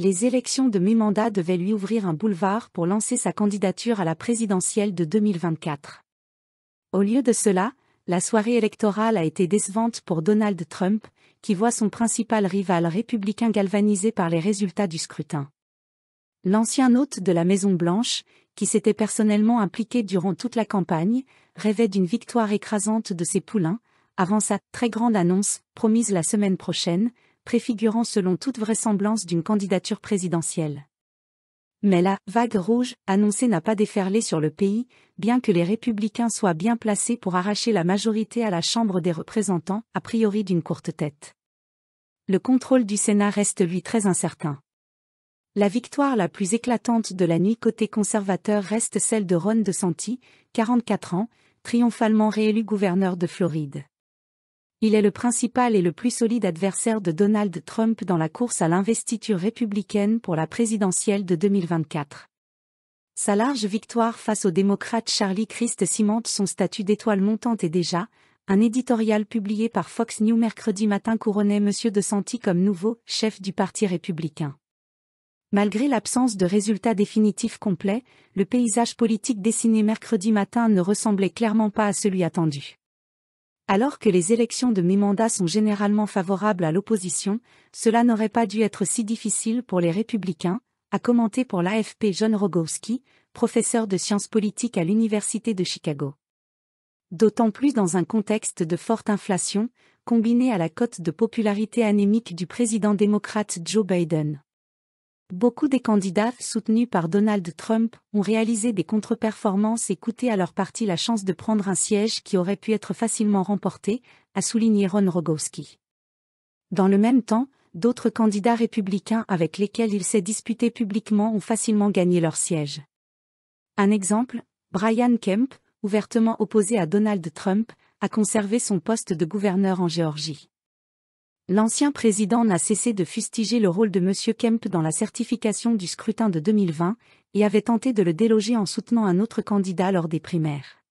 Les élections de mi-mandat devaient lui ouvrir un boulevard pour lancer sa candidature à la présidentielle de 2024. Au lieu de cela, la soirée électorale a été décevante pour Donald Trump, qui voit son principal rival républicain galvanisé par les résultats du scrutin. L'ancien hôte de la Maison-Blanche, qui s'était personnellement impliqué durant toute la campagne, rêvait d'une victoire écrasante de ses poulains, avant sa très grande annonce, promise la semaine prochaine, préfigurant selon toute vraisemblance d'une candidature présidentielle. Mais la vague rouge annoncée n'a pas déferlé sur le pays, bien que les républicains soient bien placés pour arracher la majorité à la Chambre des représentants, a priori d'une courte tête. Le contrôle du Sénat reste lui très incertain. La victoire la plus éclatante de la nuit côté conservateur reste celle de Ron DeSantis, 44 ans, triomphalement réélu gouverneur de Floride. Il est le principal et le plus solide adversaire de Donald Trump dans la course à l'investiture républicaine pour la présidentielle de 2024. Sa large victoire face au démocrate Charlie Christ cimente son statut d'étoile montante et déjà, un éditorial publié par Fox News mercredi matin couronnait M. DeSantis comme nouveau chef du Parti républicain. Malgré l'absence de résultats définitifs complets, le paysage politique dessiné mercredi matin ne ressemblait clairement pas à celui attendu. Alors que les élections de mi-mandat sont généralement favorables à l'opposition, cela n'aurait pas dû être si difficile pour les républicains, a commenté pour l'AFP John Rogowski, professeur de sciences politiques à l'Université de Chicago. D'autant plus dans un contexte de forte inflation, combiné à la cote de popularité anémique du président démocrate Joe Biden. Beaucoup des candidats soutenus par Donald Trump ont réalisé des contre-performances et coûté à leur parti la chance de prendre un siège qui aurait pu être facilement remporté, a souligné Ron Rogowski. Dans le même temps, d'autres candidats républicains avec lesquels il s'est disputé publiquement ont facilement gagné leur siège. Un exemple, Brian Kemp, ouvertement opposé à Donald Trump, a conservé son poste de gouverneur en Géorgie. L'ancien président n'a cessé de fustiger le rôle de M. Kemp dans la certification du scrutin de 2020 et avait tenté de le déloger en soutenant un autre candidat lors des primaires.